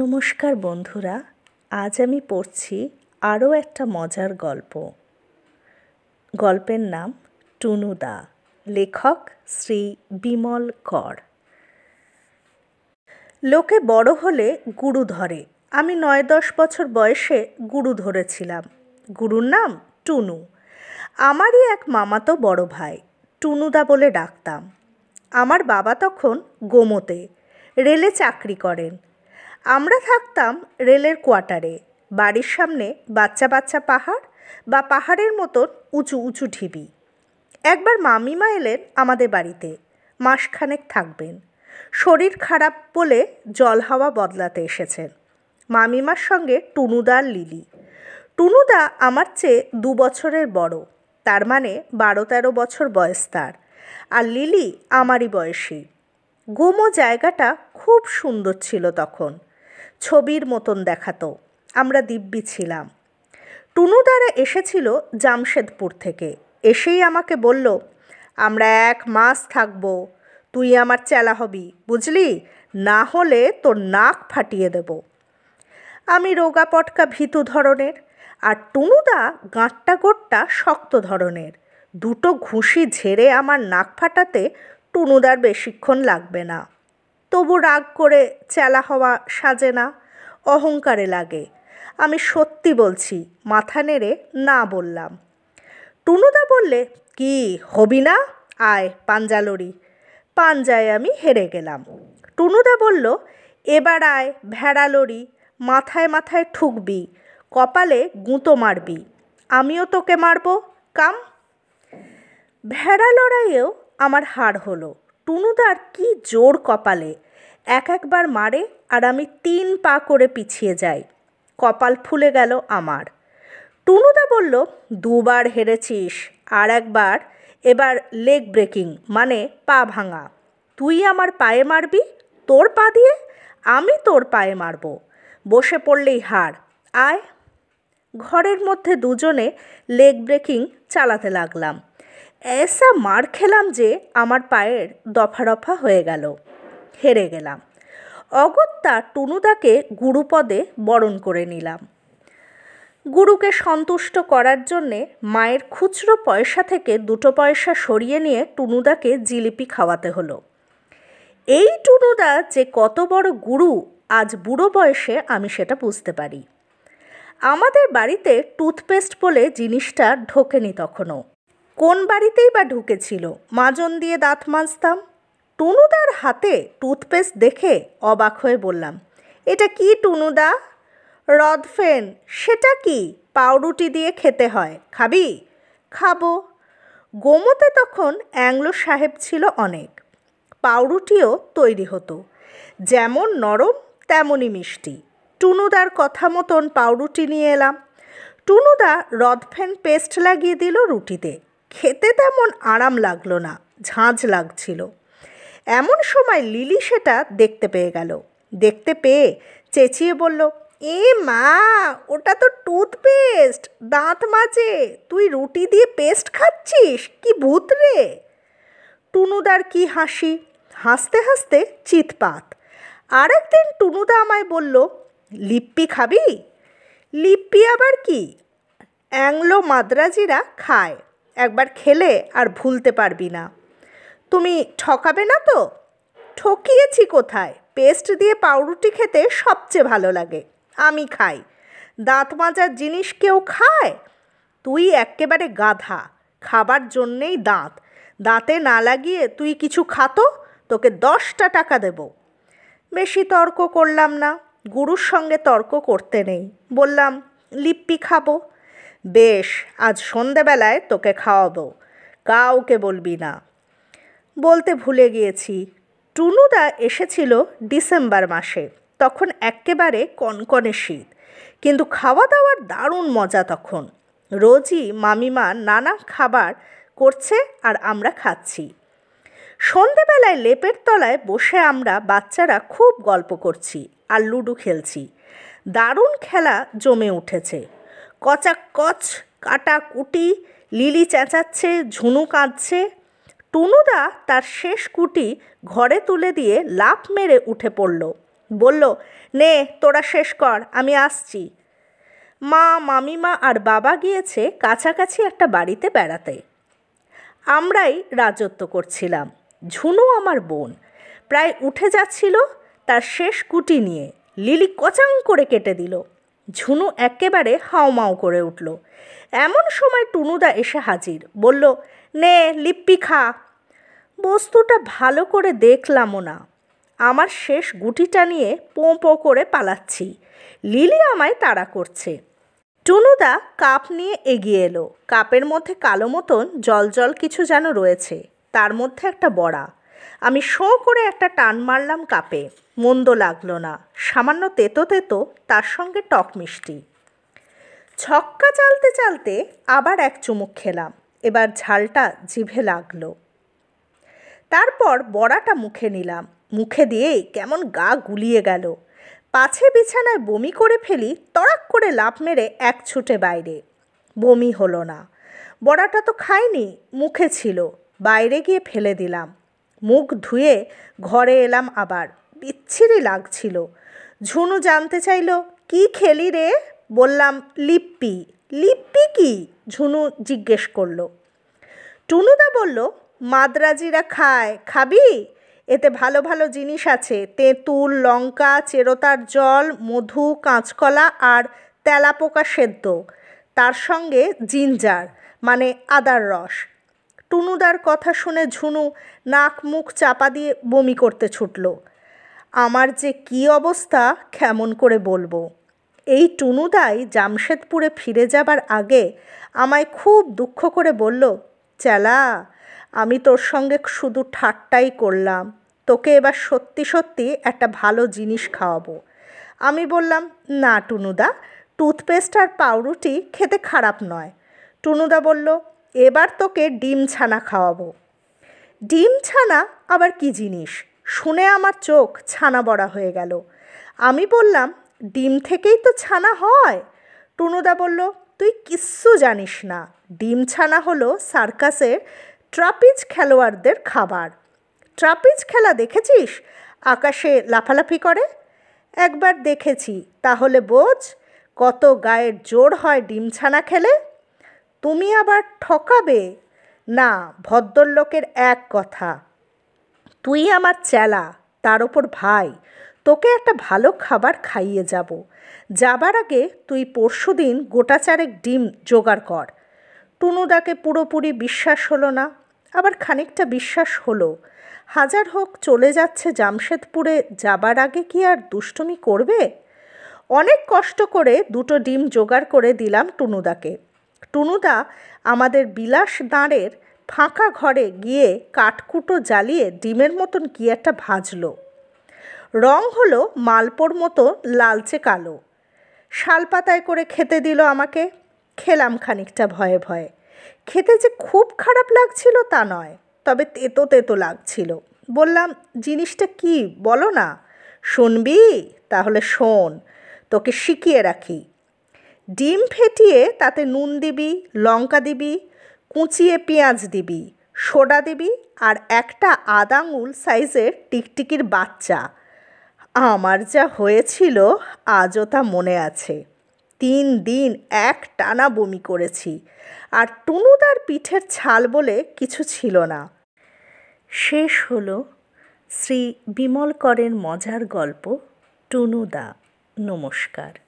নমস্কার বন্ধুরা আজ আমি পড়ছি আরও একটা মজার গল্প গল্পের নাম টুনুদা লেখক শ্রী বিমল কর লোকে বড় হলে গুরু ধরে আমি নয় দশ বছর বয়সে গুরু ধরেছিলাম গুরুর নাম টুনু আমারই এক মামাতো বড় ভাই টুনুদা বলে ডাকতাম আমার বাবা তখন গোমতে রেলে চাকরি করেন আমরা থাকতাম রেলের কোয়ার্টারে বাড়ির সামনে বাচ্চা বাচ্চা পাহাড় বা পাহাড়ের মতন উঁচু উঁচু ঢিবি একবার মামিমা এলেন আমাদের বাড়িতে মাসখানেক থাকবেন শরীর খারাপ বলে জল হাওয়া বদলাতে এসেছেন মামিমার সঙ্গে টুনুদা আর লিলি টুনুদা আমার চেয়ে দু বছরের বড় তার মানে বারো তেরো বছর বয়স তার আর লিলি আমারই বয়সী গোমো জায়গাটা খুব সুন্দর ছিল তখন ছবির মতন দেখাতো আমরা দিব্যি ছিলাম টুনু এসেছিল জামশেদপুর থেকে এসেই আমাকে বলল আমরা এক মাস থাকবো তুই আমার চেলা হবি বুঝলি না হলে তোর নাক ফাটিয়ে দেব আমি রোগা পটকা ভীতু ধরনের আর টুনুদা গাঁটটা গোট্টা শক্ত ধরনের দুটো ঘুষি ঝেড়ে আমার নাক ফাটাতে টুনুদার বেশিক্ষণ লাগবে না তবু রাগ করে চেলা হওয়া সাজে না অহংকারে লাগে আমি সত্যি বলছি মাথা নেড়ে না বললাম টুনুদা বললে কি হবি না আয় পাঞ্জালরি পাঞ্জায় আমি হেরে গেলাম টুনুদা বলল এবার আয় ভেড়া লড়ি মাথায় মাথায় ঠুকবি কপালে গুঁতো মারবি আমিও তোকে মারবো কাম ভেড়া লড়াইয়েও আমার হার হলো টুনুদার কি জোর কপালে এক একবার মারে আর আমি তিন পা করে পিছিয়ে যাই কপাল ফুলে গেল আমার টুনুদা বলল দুবার হেরেছিস আর একবার এবার লেগ ব্রেকিং মানে পা ভাঙা তুই আমার পায়ে মারবি তোর পা দিয়ে আমি তোর পায়ে মারব বসে পড়লেই হার আয় ঘরের মধ্যে দুজনে লেগ ব্রেকিং চালাতে লাগলাম এসা মার খেলাম যে আমার পায়ের দফা রফা হয়ে গেল হেরে গেলাম অগত্যা টুনুদাকে গুরুপদে বরণ করে নিলাম গুরুকে সন্তুষ্ট করার জন্যে মায়ের খুচরো পয়সা থেকে দুটো পয়সা সরিয়ে নিয়ে টুনুদাকে জিলিপি খাওয়াতে হলো এই টুনুদা যে কত বড় গুরু আজ বুড়ো বয়সে আমি সেটা বুঝতে পারি আমাদের বাড়িতে টুথপেস্ট বলে জিনিসটা ঢোকেনি তখনও কোন বাড়িতেই বা ঢুকেছিল মাজন দিয়ে দাঁত মাজতাম টুনুদার হাতে টুথপেস্ট দেখে অবাক হয়ে বললাম এটা কি টুনুদা রদফেন সেটা কি পাউরুটি দিয়ে খেতে হয় খাবি খাবো গোমতে তখন অ্যাংলো সাহেব ছিল অনেক পাউরুটিও তৈরি হতো যেমন নরম তেমনই মিষ্টি টুনুদার কথা মতন পাউরুটি নিয়ে এলাম টুনুদা রদফেন পেস্ট লাগিয়ে দিল রুটিতে খেতে তেমন আরাম লাগলো না ঝাঁঝ লাগছিল এমন সময় লিলি সেটা দেখতে পেয়ে গেল দেখতে পেয়ে চেঁচিয়ে বলল এ মা ওটা তো টুথপেস্ট দাঁত মাজে তুই রুটি দিয়ে পেস্ট খাচ্ছিস কি ভূত রে টুনুদার কি হাসি হাসতে হাসতে চিৎপাত আরেকদিন টুনুদা আমায় বলল লিপ্পি খাবি লিপ্পি আবার কি অ্যাংলো মাদ্রাজিরা খায় একবার খেলে আর ভুলতে পারবি না তুমি ঠকাবে না তো ঠকিয়েছি কোথায় পেস্ট দিয়ে পাউরুটি খেতে সবচেয়ে ভালো লাগে আমি খাই দাঁত মাজার জিনিস কেউ খায় তুই একেবারে গাধা খাবার জন্যেই দাঁত দাঁতে না লাগিয়ে তুই কিছু খাতো তোকে দশটা টাকা দেব বেশি তর্ক করলাম না গুরুর সঙ্গে তর্ক করতে নেই বললাম লিপ্পি খাবো বেশ আজ সন্ধেবেলায় তোকে খাওয়াবো কাউকে বলবি না বলতে ভুলে গিয়েছি টুনুদা এসেছিল ডিসেম্বর মাসে তখন একেবারে কনকনে শীত কিন্তু খাওয়া দাওয়ার দারুণ মজা তখন রোজই মামিমা নানা খাবার করছে আর আমরা খাচ্ছি সন্ধেবেলায় লেপের তলায় বসে আমরা বাচ্চারা খুব গল্প করছি আর লুডু খেলছি দারুণ খেলা জমে উঠেছে কচাকচ কুটি লিলি চেঁচাচ্ছে ঝুনু কাঁদছে টুনুদা তার শেষ কুটি ঘরে তুলে দিয়ে লাফ মেরে উঠে পড়ল বলল নে তোরা শেষ কর আমি আসছি মা মামিমা আর বাবা গিয়েছে কাছাকাছি একটা বাড়িতে বেড়াতে আমরাই রাজত্ব করছিলাম ঝুনু আমার বোন প্রায় উঠে যাচ্ছিল তার শেষ কুটি নিয়ে লিলি কচাং করে কেটে দিল ঝুনু একেবারে হাওমাও করে উঠল এমন সময় টুনুদা এসে হাজির বলল নে লিপ্পি খা বস্তুটা ভালো করে দেখলামও না আমার শেষ গুটিটা নিয়ে পোঁপো করে পালাচ্ছি লিলি আমায় তাড়া করছে টুনুদা কাপ নিয়ে এগিয়ে এলো কাপের মধ্যে কালো মতন জল জল কিছু যেন রয়েছে তার মধ্যে একটা বড়া আমি শো করে একটা টান মারলাম কাপে মন্দ লাগলো না সামান্য তেতো তেতো তার সঙ্গে টক মিষ্টি ছক্কা চালতে চালতে আবার এক চুমুক খেলাম এবার ঝালটা জিভে লাগলো তারপর বড়াটা মুখে নিলাম মুখে দিয়েই কেমন গা গুলিয়ে গেল পাছে বিছানায় বমি করে ফেলি তড়াক করে লাভ মেরে এক ছুটে বাইরে বমি হলো না বড়াটা তো খাইনি মুখে ছিল বাইরে গিয়ে ফেলে দিলাম মুখ ধুয়ে ঘরে এলাম আবার বিচ্ছিরি লাগছিল ঝুনু জানতে চাইল কি খেলি রে বললাম লিপ্পি লিপ্পি কি ঝুনু জিজ্ঞেস করল টুনুদা বলল মাদ্রাজিরা খায় খাবি এতে ভালো ভালো জিনিস আছে তেঁতুল লঙ্কা চেরতার জল মধু কাঁচকলা আর তেলাপোকা সেদ্ধ তার সঙ্গে জিঞ্জার মানে আদার রস টুনুদার কথা শুনে ঝুনু নাক মুখ চাপা দিয়ে বমি করতে ছুটল আমার যে কি অবস্থা কেমন করে বলবো এই টুনুদাই জামশেদপুরে ফিরে যাবার আগে আমায় খুব দুঃখ করে বলল চেলা আমি তোর সঙ্গে শুধু ঠাট্টাই করলাম তোকে এবার সত্যি সত্যি একটা ভালো জিনিস খাওয়াবো আমি বললাম না টুনুদা টুথপেস্ট আর পাউরুটি খেতে খারাপ নয় টুনুদা বলল এবার তোকে ডিম ছানা খাওয়াবো ডিম ছানা আবার কি জিনিস শুনে আমার চোখ ছানা বড়া হয়ে গেল আমি বললাম ডিম থেকেই তো ছানা হয় টুনুদা বলল তুই কিচ্ছু জানিস না ডিম ছানা হলো সার্কাসের ট্রাপিজ খেলোয়াড়দের খাবার ট্রাপিজ খেলা দেখেছিস আকাশে লাফালাফি করে একবার দেখেছি তাহলে বোঝ কত গায়ের জোর হয় ডিম ছানা খেলে তুমি আবার ঠকাবে না ভদ্রলোকের এক কথা তুই আমার চেলা তার ওপর ভাই তোকে একটা ভালো খাবার খাইয়ে যাব যাবার আগে তুই পরশু দিন গোটা চারেক ডিম জোগাড় কর টুনুদাকে পুরোপুরি বিশ্বাস হলো না আবার খানিকটা বিশ্বাস হলো হাজার হোক চলে যাচ্ছে জামশেদপুরে যাবার আগে কি আর দুষ্টুমি করবে অনেক কষ্ট করে দুটো ডিম জোগাড় করে দিলাম টুনুদাকে টুনুদা আমাদের বিলাস দাঁড়ের ফাঁকা ঘরে গিয়ে কাঠকুটো জ্বালিয়ে ডিমের মতন কি একটা ভাজলো রং হলো মালপোর মতো লালচে কালো শালপাতায় করে খেতে দিল আমাকে খেলাম খানিকটা ভয়ে ভয়ে খেতে যে খুব খারাপ লাগছিল তা নয় তবে তেতো তেতো লাগছিল বললাম জিনিসটা কি বলো না শুনবি তাহলে শোন তোকে শিখিয়ে রাখি ডিম ফেটিয়ে তাতে নুন দিবি লঙ্কা দিবি কুচিয়ে পেঁয়াজ দিবি সোডা দিবি আর একটা আদাঙ্গুল সাইজের টিকটিকির বাচ্চা আমার যা হয়েছিল আজও তা মনে আছে তিন দিন এক টানা বমি করেছি আর টুনু পিঠের ছাল বলে কিছু ছিল না শেষ হলো শ্রী বিমল মজার গল্প টুনুদা নমস্কার